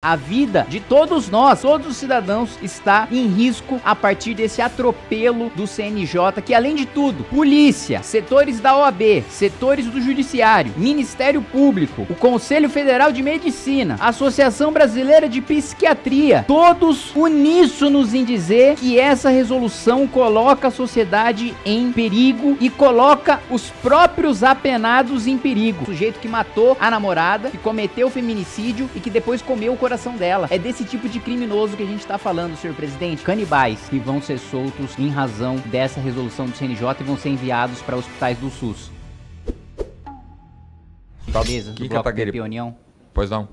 A vida de todos nós, todos os cidadãos, está em risco a partir desse atropelo do CNJ, que além de tudo, polícia, setores da OAB, setores do Judiciário, Ministério Público, o Conselho Federal de Medicina, Associação Brasileira de Psiquiatria, todos uníssonos em dizer que essa resolução coloca a sociedade em perigo e coloca os próprios apenados em perigo. O sujeito que matou a namorada, que cometeu o feminicídio e que depois comeu o coração dela. É desse tipo de criminoso que a gente tá falando, senhor presidente. Canibais que vão ser soltos em razão dessa resolução do CNJ e vão ser enviados para hospitais do SUS. Talvez, que bloco de reunião. Pois não.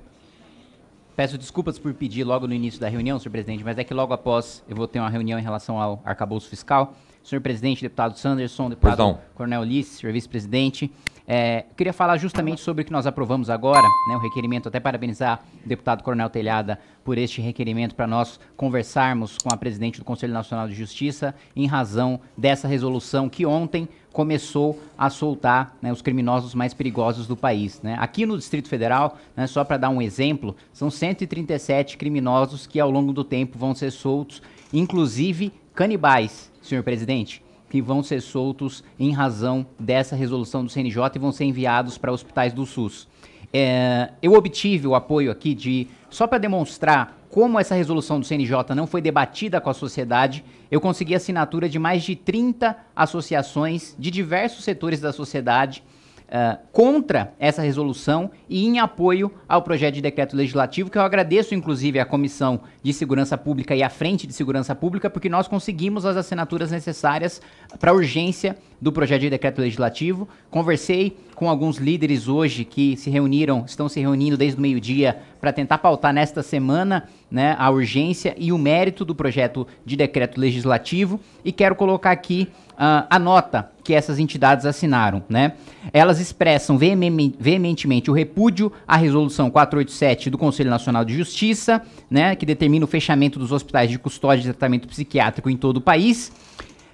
Peço desculpas por pedir logo no início da reunião, senhor presidente, mas é que logo após eu vou ter uma reunião em relação ao arcabouço fiscal senhor presidente, deputado Sanderson, deputado Perdão. Cornel Ulisses, senhor vice-presidente. É, queria falar justamente sobre o que nós aprovamos agora, né, o requerimento, até parabenizar o deputado Coronel Telhada por este requerimento para nós conversarmos com a presidente do Conselho Nacional de Justiça em razão dessa resolução que ontem começou a soltar né, os criminosos mais perigosos do país. Né? Aqui no Distrito Federal, né, só para dar um exemplo, são 137 criminosos que ao longo do tempo vão ser soltos, inclusive canibais, senhor presidente, que vão ser soltos em razão dessa resolução do CNJ e vão ser enviados para hospitais do SUS. É, eu obtive o apoio aqui de, só para demonstrar como essa resolução do CNJ não foi debatida com a sociedade, eu consegui assinatura de mais de 30 associações de diversos setores da sociedade ah, contra essa resolução e em apoio ao projeto de decreto legislativo, que eu agradeço inclusive à Comissão de Segurança Pública e à Frente de Segurança Pública, porque nós conseguimos as assinaturas necessárias para urgência do projeto de decreto legislativo. Conversei com alguns líderes hoje que se reuniram, estão se reunindo desde o meio-dia para tentar pautar nesta semana né, a urgência e o mérito do projeto de decreto legislativo. E quero colocar aqui uh, a nota que essas entidades assinaram. Né? Elas expressam veementemente o repúdio à resolução 487 do Conselho Nacional de Justiça, né, que determina o fechamento dos hospitais de custódia e tratamento psiquiátrico em todo o país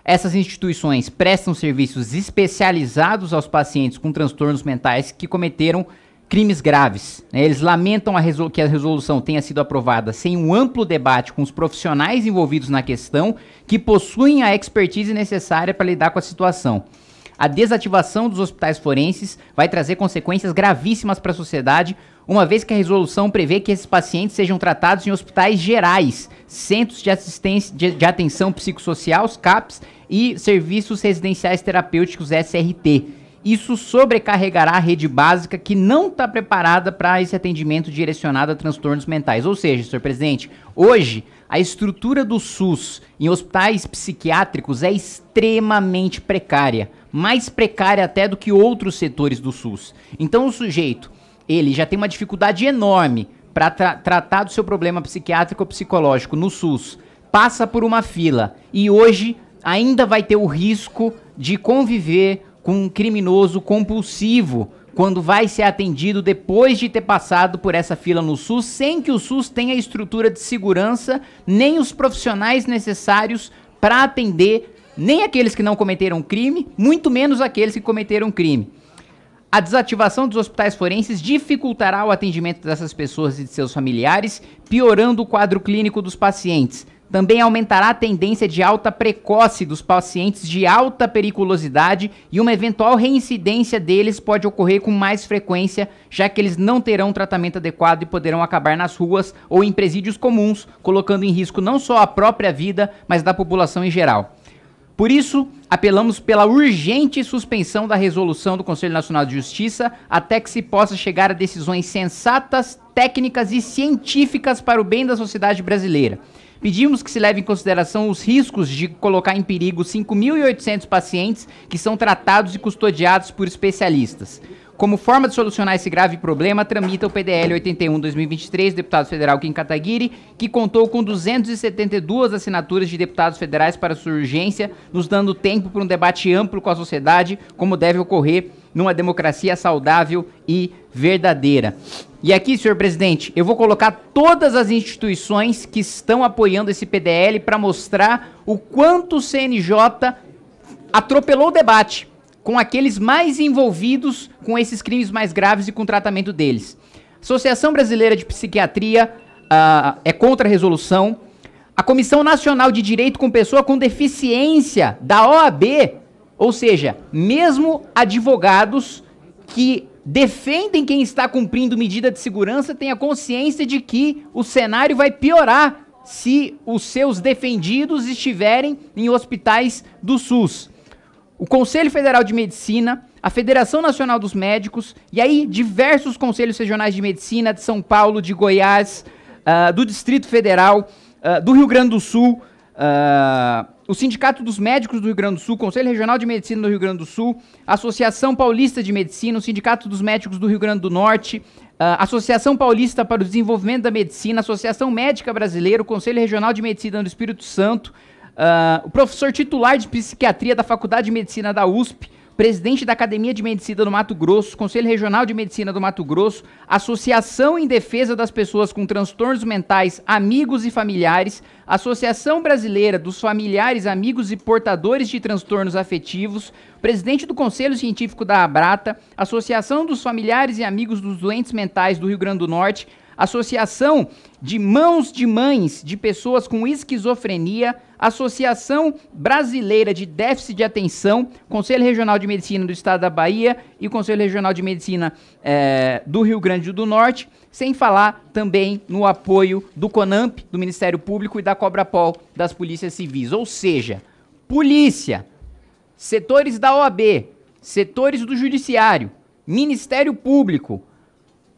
essas instituições prestam serviços especializados aos pacientes com transtornos mentais que cometeram crimes graves. Né? Eles lamentam a que a resolução tenha sido aprovada sem um amplo debate com os profissionais envolvidos na questão, que possuem a expertise necessária para lidar com a situação. A desativação dos hospitais forenses vai trazer consequências gravíssimas para a sociedade, uma vez que a resolução prevê que esses pacientes sejam tratados em hospitais gerais, centros de assistência de, de atenção psicossocial, CAPS, e serviços residenciais terapêuticos SRT. Isso sobrecarregará a rede básica que não está preparada para esse atendimento direcionado a transtornos mentais. Ou seja, senhor presidente, hoje a estrutura do SUS em hospitais psiquiátricos é extremamente precária, mais precária até do que outros setores do SUS. Então o sujeito ele já tem uma dificuldade enorme para tra tratar do seu problema psiquiátrico ou psicológico no SUS, passa por uma fila e hoje ainda vai ter o risco de conviver com um criminoso compulsivo quando vai ser atendido depois de ter passado por essa fila no SUS, sem que o SUS tenha a estrutura de segurança, nem os profissionais necessários para atender nem aqueles que não cometeram crime, muito menos aqueles que cometeram crime. A desativação dos hospitais forenses dificultará o atendimento dessas pessoas e de seus familiares, piorando o quadro clínico dos pacientes. Também aumentará a tendência de alta precoce dos pacientes de alta periculosidade e uma eventual reincidência deles pode ocorrer com mais frequência, já que eles não terão tratamento adequado e poderão acabar nas ruas ou em presídios comuns, colocando em risco não só a própria vida, mas da população em geral. Por isso, apelamos pela urgente suspensão da resolução do Conselho Nacional de Justiça até que se possa chegar a decisões sensatas, técnicas e científicas para o bem da sociedade brasileira. Pedimos que se leve em consideração os riscos de colocar em perigo 5.800 pacientes que são tratados e custodiados por especialistas. Como forma de solucionar esse grave problema, tramita o PDL 81-2023, deputado federal Kim Kataguiri, que contou com 272 assinaturas de deputados federais para sua urgência, nos dando tempo para um debate amplo com a sociedade, como deve ocorrer numa democracia saudável e verdadeira. E aqui, senhor presidente, eu vou colocar todas as instituições que estão apoiando esse PDL para mostrar o quanto o CNJ atropelou o debate com aqueles mais envolvidos com esses crimes mais graves e com o tratamento deles. Associação Brasileira de Psiquiatria uh, é contra a resolução. A Comissão Nacional de Direito com Pessoa com Deficiência da OAB, ou seja, mesmo advogados que defendem quem está cumprindo medida de segurança tenha consciência de que o cenário vai piorar se os seus defendidos estiverem em hospitais do SUS o Conselho Federal de Medicina, a Federação Nacional dos Médicos e aí diversos conselhos regionais de medicina de São Paulo, de Goiás, uh, do Distrito Federal, uh, do Rio Grande do Sul, uh, o Sindicato dos Médicos do Rio Grande do Sul, Conselho Regional de Medicina do Rio Grande do Sul, Associação Paulista de Medicina, o Sindicato dos Médicos do Rio Grande do Norte, Uh, Associação Paulista para o Desenvolvimento da Medicina, Associação Médica Brasileira, o Conselho Regional de Medicina do Espírito Santo, Uh, o professor titular de psiquiatria da Faculdade de Medicina da USP, presidente da Academia de Medicina do Mato Grosso, Conselho Regional de Medicina do Mato Grosso, Associação em Defesa das Pessoas com Transtornos Mentais, Amigos e Familiares, Associação Brasileira dos Familiares, Amigos e Portadores de Transtornos Afetivos, presidente do Conselho Científico da Abrata, Associação dos Familiares e Amigos dos Doentes Mentais do Rio Grande do Norte, Associação de Mãos de Mães de Pessoas com Esquizofrenia, Associação Brasileira de Déficit de Atenção, Conselho Regional de Medicina do Estado da Bahia e Conselho Regional de Medicina é, do Rio Grande do Norte, sem falar também no apoio do CONAMP, do Ministério Público e da Cobrapol, das Polícias Civis. Ou seja, polícia, setores da OAB, setores do Judiciário, Ministério Público,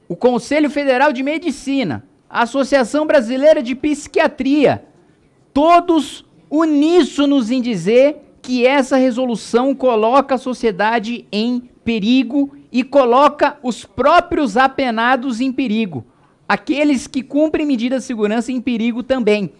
o Conselho Federal de Medicina, a Associação Brasileira de Psiquiatria, todos uníssonos em dizer que essa resolução coloca a sociedade em perigo e coloca os próprios apenados em perigo. Aqueles que cumprem medidas de segurança em perigo também,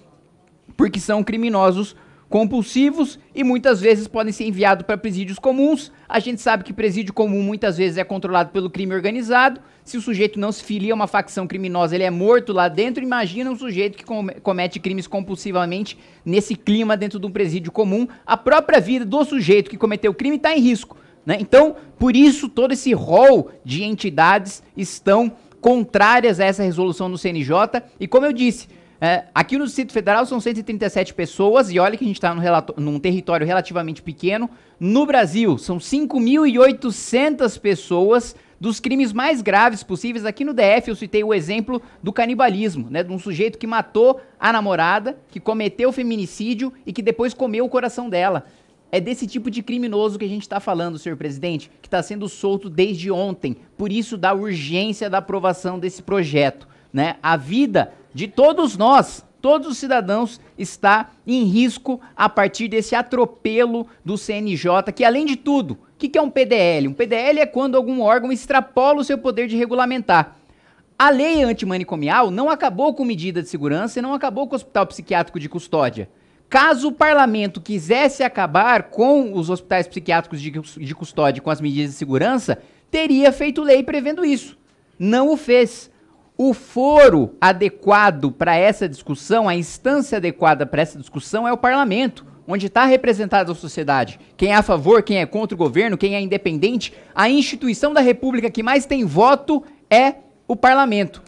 porque são criminosos compulsivos e muitas vezes podem ser enviados para presídios comuns. A gente sabe que presídio comum muitas vezes é controlado pelo crime organizado. Se o sujeito não se filia a uma facção criminosa, ele é morto lá dentro. Imagina um sujeito que comete crimes compulsivamente nesse clima dentro de um presídio comum. A própria vida do sujeito que cometeu o crime está em risco. Né? Então, por isso, todo esse rol de entidades estão contrárias a essa resolução do CNJ. E como eu disse, é, aqui no Distrito Federal são 137 pessoas, e olha que a gente está num território relativamente pequeno. No Brasil, são 5.800 pessoas dos crimes mais graves possíveis. Aqui no DF eu citei o exemplo do canibalismo, né? De um sujeito que matou a namorada, que cometeu feminicídio e que depois comeu o coração dela. É desse tipo de criminoso que a gente está falando, senhor presidente, que está sendo solto desde ontem. Por isso, da urgência da aprovação desse projeto né? A vida de todos nós, todos os cidadãos, está em risco a partir desse atropelo do CNJ, que além de tudo, o que, que é um PDL? Um PDL é quando algum órgão extrapola o seu poder de regulamentar. A lei antimanicomial não acabou com medida de segurança e não acabou com o hospital psiquiátrico de custódia. Caso o parlamento quisesse acabar com os hospitais psiquiátricos de, de custódia com as medidas de segurança, teria feito lei prevendo isso. Não o fez. O foro adequado para essa discussão, a instância adequada para essa discussão é o parlamento, onde está representada a sociedade. Quem é a favor, quem é contra o governo, quem é independente. A instituição da república que mais tem voto é o parlamento.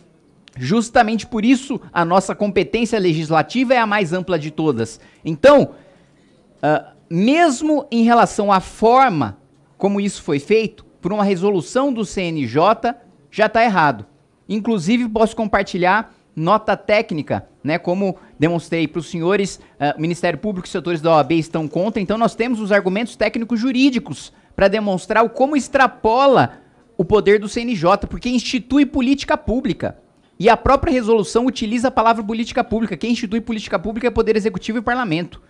Justamente por isso, a nossa competência legislativa é a mais ampla de todas. Então, uh, mesmo em relação à forma como isso foi feito, por uma resolução do CNJ, já está errado. Inclusive, posso compartilhar nota técnica, né? Como demonstrei para os senhores, uh, Ministério Público e setores da OAB estão contra, então nós temos os argumentos técnicos jurídicos para demonstrar o como extrapola o poder do CNJ, porque institui política pública. E a própria resolução utiliza a palavra política pública. Quem institui política pública é Poder Executivo e Parlamento.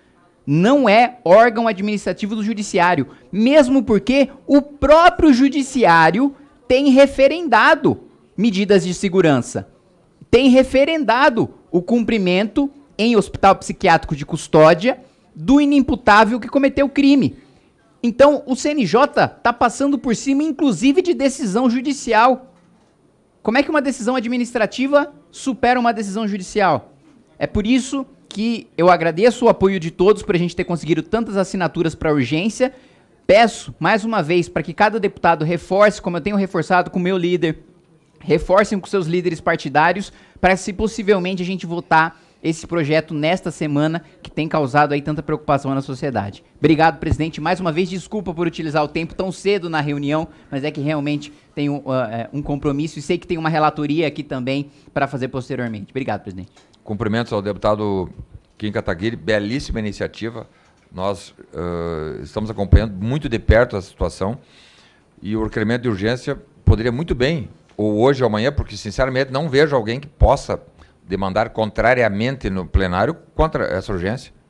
Não é órgão administrativo do Judiciário. Mesmo porque o próprio Judiciário tem referendado medidas de segurança, tem referendado o cumprimento em hospital psiquiátrico de custódia do inimputável que cometeu o crime. Então, o CNJ está passando por cima, inclusive, de decisão judicial. Como é que uma decisão administrativa supera uma decisão judicial? É por isso que eu agradeço o apoio de todos para a gente ter conseguido tantas assinaturas para urgência. Peço, mais uma vez, para que cada deputado reforce, como eu tenho reforçado com o meu líder, reforcem com seus líderes partidários para se possivelmente a gente votar esse projeto nesta semana que tem causado aí tanta preocupação na sociedade. Obrigado, presidente. Mais uma vez, desculpa por utilizar o tempo tão cedo na reunião, mas é que realmente tenho uh, um compromisso e sei que tem uma relatoria aqui também para fazer posteriormente. Obrigado, presidente. Cumprimentos ao deputado Kim Kataguiri, belíssima iniciativa. Nós uh, estamos acompanhando muito de perto a situação e o requerimento de urgência poderia muito bem ou hoje ou amanhã, porque sinceramente não vejo alguém que possa demandar contrariamente no plenário contra essa urgência.